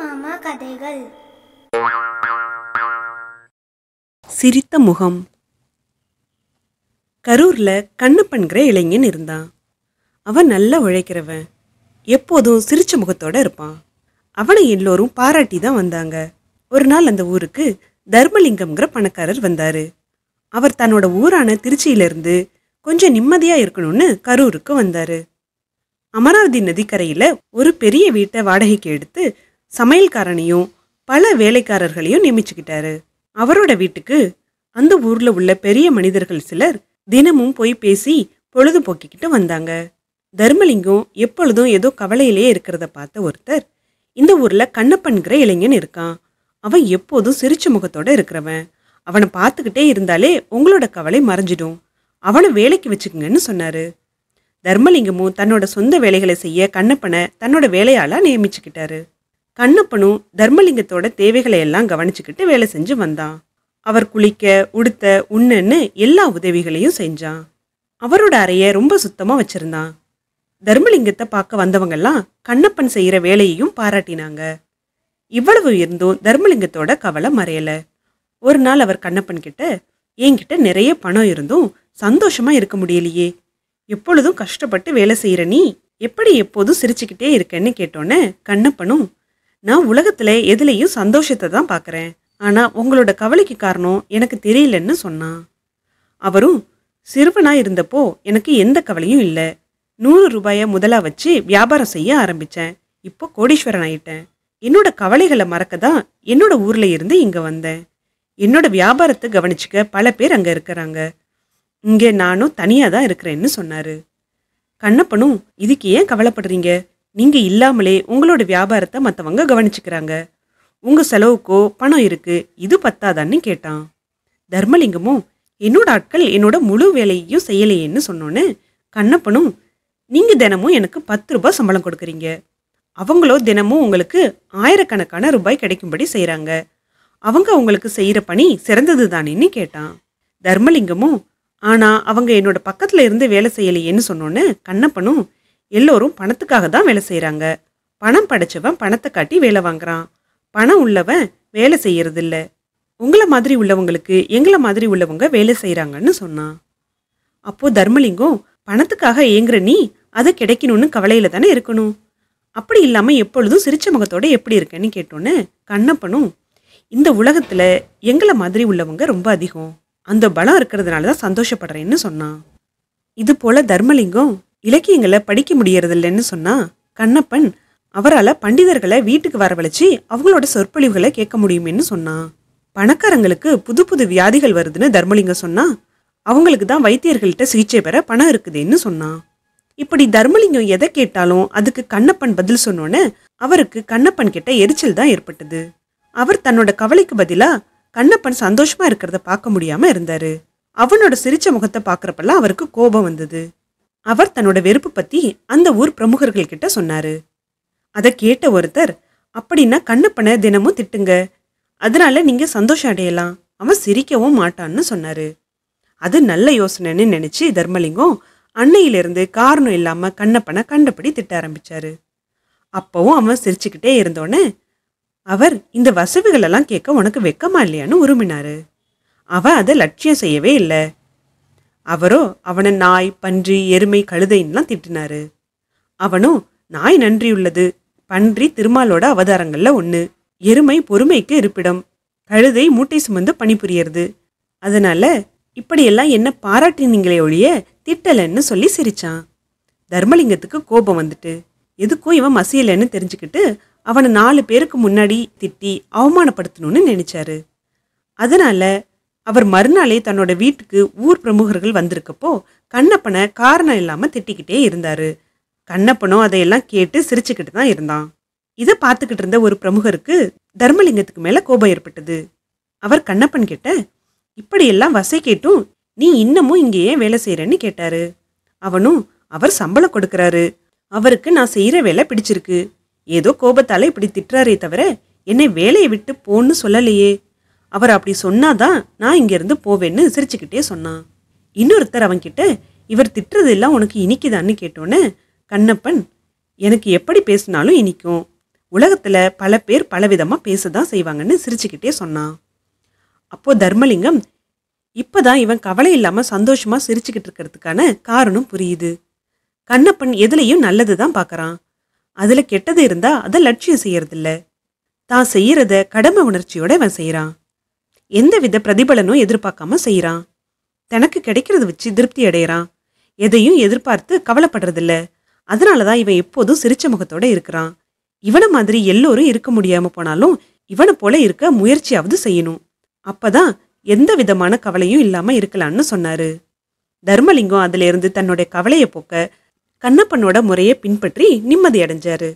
மாமா கதைகள் சிரித்த முகம் கரூர்ல கண்ணப்பன்கிற இளைஞன் இருந்தான் அவன் நல்லா உழைக்கிறவன் எப்போதும் சிரிச்ச முகத்தோட இருப்பான் அவனை எல்லோரும் பாராட்டி தான் வந்தாங்க ஒரு நாள் அந்த ஊருக்கு தர்மலிங்கம்ங்கிற பணக்காரர் வந்தாரு அவர் தன்னோட ஊரான திருச்சியிலிருந்து கொஞ்சம் நிம்மதியா இருக்கணும்னு கரூருக்கு வந்தாரு அமராவதி நதிக்கரையில ஒரு பெரிய வீட்டை வாடகைக்கு எடுத்து சமையல்காரனையும் பல வேலைக்காரர்களையும் நியமிச்சுக்கிட்டாரு அவரோட வீட்டுக்கு அந்த ஊர்ல உள்ள பெரிய மனிதர்கள் சிலர் தினமும் போய் பேசி பொழுது போக்கிக்கிட்டு வந்தாங்க தர்மலிங்கம் எப்பொழுதும் ஏதோ கவலையிலே இருக்கிறத பார்த்த ஒருத்தர் இந்த ஊர்ல கண்ணப்பன்கிற இளைஞன் இருக்கான் அவன் எப்போதும் சிரிச்ச முகத்தோட இருக்கிறவன் அவனை பார்த்துக்கிட்டே இருந்தாலே உங்களோட கவலை மறைஞ்சிடும் அவனை வேலைக்கு வச்சுக்குங்கன்னு சொன்னாரு தர்மலிங்கமும் தன்னோட சொந்த வேலைகளை செய்ய கண்ணப்பனை தன்னோட வேலையாளா நியமிச்சுக்கிட்டாரு கண்ணப்பனும் தர்மலிங்கத்தோட தேவைகளை எல்லாம் கவனிச்சுக்கிட்டு வேலை செஞ்சு வந்தான் அவர் குளிக்க உடுத்த உண்ணுன்னு எல்லா உதவிகளையும் செஞ்சான் அவரோட அறைய ரொம்ப சுத்தமாக வச்சிருந்தான் தர்மலிங்கத்தை பார்க்க வந்தவங்கெல்லாம் கண்ணப்பன் செய்கிற வேலையையும் பாராட்டினாங்க இவ்வளவு இருந்தும் தர்மலிங்கத்தோட கவலை மறையலை ஒரு நாள் அவர் கண்ணப்பன் கிட்ட என்கிட்ட நிறைய பணம் இருந்தும் சந்தோஷமா இருக்க முடியலையே எப்பொழுதும் கஷ்டப்பட்டு வேலை செய்கிற நீ எப்படி எப்போதும் சிரிச்சுக்கிட்டே இருக்கேன்னு கேட்டோன்னே கண்ணப்பனும் நான் உலகத்துல எதுலேயும் சந்தோஷத்தை தான் பார்க்குறேன் ஆனால் உங்களோட கவலைக்கு காரணம் எனக்கு தெரியலன்னு சொன்னான் அவரும் சிறுவனாக இருந்தப்போ எனக்கு எந்த கவலையும் இல்லை நூறு ரூபாயை முதலாக வச்சு வியாபாரம் செய்ய ஆரம்பித்தேன் இப்போ கோடீஸ்வரன் ஆயிட்டேன் என்னோட கவலைகளை மறக்க தான் என்னோட ஊரில் இருந்து இங்கே வந்தேன் என்னோட வியாபாரத்தை கவனிச்சுக்க பல பேர் அங்கே இருக்கிறாங்க இங்கே நானும் தனியாக தான் இருக்கிறேன்னு சொன்னார் கண்ணப்பனும் இதுக்கு ஏன் கவலைப்படுறீங்க நீங்கள் இல்லாமலே உங்களோட வியாபாரத்தை மற்றவங்க கவனிச்சுக்கிறாங்க உங்கள் செலவுக்கோ பணம் இருக்குது இது பத்தாதான்னு கேட்டான் தர்மலிங்கமும் என்னோட ஆட்கள் என்னோட முழு வேலையையும் செய்யலையேன்னு சொன்னோன்னு கண்ணப்பனும் நீங்கள் தினமும் எனக்கு பத்து ரூபாய் சம்பளம் கொடுக்குறீங்க அவங்களோ தினமும் உங்களுக்கு ஆயிரக்கணக்கான ரூபாய் கிடைக்கும்படி செய்கிறாங்க அவங்க அவங்களுக்கு செய்கிற பணி சிறந்தது தானேன்னு கேட்டான் தர்மலிங்கமும் ஆனால் அவங்க என்னோட பக்கத்தில் இருந்து வேலை செய்யலையேன்னு சொன்னோன்னு கண்ணப்பனும் எல்லோரும் பணத்துக்காக தான் வேலை செய்கிறாங்க பணம் படைச்சவன் பணத்தை காட்டி வேலை வாங்குறான் பணம் உள்ளவன் வேலை செய்யறதில்ல உங்களை மாதிரி உள்ளவங்களுக்கு எங்களை மாதிரி உள்ளவங்க வேலை செய்கிறாங்கன்னு சொன்னான் அப்போ தர்மலிங்கம் பணத்துக்காக ஏங்குற நீ அதை கிடைக்கணும்னு கவலையில் தானே இருக்கணும் அப்படி இல்லாமல் எப்பொழுதும் சிரிச்ச முகத்தோடு எப்படி இருக்கேன்னு கேட்டோன்னு கண்ணப்பனும் இந்த உலகத்தில் எங்களை மாதிரி உள்ளவங்க ரொம்ப அதிகம் அந்த பலம் இருக்கிறதுனால தான் சந்தோஷப்படுறேன்னு சொன்னான் இது போல தர்மலிங்கம் இலக்கியங்களை படிக்க முடியறதில்லைன்னு சொன்னா கண்ணப்பன் அவரால் பண்டிதர்களை வீட்டுக்கு வரவழைச்சி அவங்களோட சொற்பொழிவுகளை கேட்க முடியுமேன்னு சொன்னான் பணக்காரங்களுக்கு புது புது வியாதிகள் வருதுன்னு தர்மலிங்கம் சொன்னா அவங்களுக்கு தான் வைத்தியர்கள்ட்ட சிகிச்சை பெற பணம் இருக்குதுன்னு சொன்னான் இப்படி தர்மலிங்கம் எதை கேட்டாலும் அதுக்கு கண்ணப்பன் பதில் சொன்னோன்னு அவருக்கு கண்ணப்பன் கிட்ட எரிச்சல் தான் ஏற்பட்டது அவர் தன்னோட கவலைக்கு பதிலா கண்ணப்பன் சந்தோஷமா இருக்கிறத பார்க்க முடியாம இருந்தாரு அவனோட சிரிச்ச முகத்தை பார்க்குறப்பெல்லாம் அவருக்கு கோபம் வந்தது அவர் தன்னோட வெறுப்பு பற்றி அந்த ஊர் பிரமுகர்கள் கிட்ட சொன்னாரு அதை கேட்ட ஒருத்தர் அப்படின்னா கண்ணப்பனை தினமும் திட்டுங்க அதனால நீங்க சந்தோஷம் அடையலாம் அவன் சிரிக்கவும் மாட்டான்னு சொன்னாரு அது நல்ல யோசனைன்னு நினைச்சு தர்மலிங்கம் அன்னையிலிருந்து காரணம் இல்லாம கண்ணப்பனை கண்டபடி திட்ட ஆரம்பிச்சாரு அப்பவும் அவன் சிரிச்சுக்கிட்டே இருந்தோன்னு அவர் இந்த வசதிகளெல்லாம் கேட்க உனக்கு வெக்கமா இல்லையான்னு உருமினாரு அவ அதை லட்சியம் செய்யவே இல்லை அவரோ அவனை நாய் பன்றி எருமை கழுதைன்னெலாம் திட்டினாரு அவனும் நாய் நன்றியுள்ளது பன்றி திருமாலோட அவதாரங்களில் ஒன்று எருமை பொறுமைக்கு இருப்பிடம் கழுதை மூட்டை சுமந்து பணிபுரியறது அதனால இப்படியெல்லாம் என்ன பாராட்டினீங்களே ஒழிய திட்டலைன்னு சொல்லி சிரிச்சான் தர்மலிங்கத்துக்கு கோபம் வந்துட்டு எதுக்கும் இவன் மசியலைன்னு தெரிஞ்சுக்கிட்டு அவனை நாலு பேருக்கு முன்னாடி திட்டி அவமானப்படுத்தணும்னு நினைச்சாரு அதனால அவர் மறுநாளே தன்னோட வீட்டுக்கு ஊர் பிரமுகர்கள் வந்திருக்கப்போ கண்ணப்பனை காரணம் இல்லாமல் திட்டிக்கிட்டே இருந்தார் கண்ணப்பனும் அதையெல்லாம் கேட்டு சிரிச்சுக்கிட்டு தான் இருந்தான் இதை பார்த்துக்கிட்டு இருந்த ஒரு பிரமுகருக்கு தர்மலிங்கத்துக்கு மேலே கோபம் ஏற்பட்டது அவர் கண்ணப்பன் கிட்ட இப்படியெல்லாம் வசை கேட்டும் நீ இன்னமும் இங்கேயே வேலை செய்கிறேன்னு கேட்டாரு அவனும் அவர் சம்பளம் கொடுக்குறாரு அவருக்கு நான் செய்கிற வேலை பிடிச்சிருக்கு ஏதோ கோபத்தால் இப்படி திட்டுறாரே தவிர என்னை வேலையை விட்டு போன்னு சொல்லலையே அவர் அப்படி சொன்னாதான் நான் இங்கேருந்து போவேன்னு சிரிச்சுக்கிட்டே சொன்னான் இன்னொருத்தர் அவன்கிட்ட இவர் திட்டுறது எல்லாம் உனக்கு இனிக்குதான்னு கேட்டோன்னு கண்ணப்பன் எனக்கு எப்படி பேசினாலும் இனிக்கும் உலகத்தில் பல பேர் பலவிதமாக பேச தான் செய்வாங்கன்னு சிரிச்சுக்கிட்டே சொன்னான் அப்போது தர்மலிங்கம் இப்போ தான் இவன் கவலை இல்லாமல் சந்தோஷமாக சிரிச்சுக்கிட்டு இருக்கிறதுக்கான காரணம் புரியுது கண்ணப்பன் எதுலேயும் நல்லது தான் பார்க்குறான் அதில் கெட்டது இருந்தால் அதை லட்சியம் செய்யறதில்ல தான் செய்கிறத கடமை உணர்ச்சியோட இவன் செய்கிறான் எந்தவித பிரதிபலனும் எதிர்பார்க்காம செய்கிறான் தனக்கு கிடைக்கிறத வச்சு திருப்தி அடையிறான் எதையும் எதிர்பார்த்து கவலைப்படுறதில்ல அதனால தான் இவன் எப்போதும் சிரிச்ச முகத்தோட இருக்கிறான் இவனை மாதிரி எல்லோரும் இருக்க முடியாம போனாலும் இவனை போல இருக்க முயற்சியாவது செய்யணும் அப்பதான் எந்த விதமான கவலையும் இல்லாம இருக்கலாம்னு சொன்னாரு தர்மலிங்கம் இருந்து தன்னுடைய கவலையை போக்க கண்ணப்பனோட முறையை பின்பற்றி நிம்மதி அடைஞ்சாரு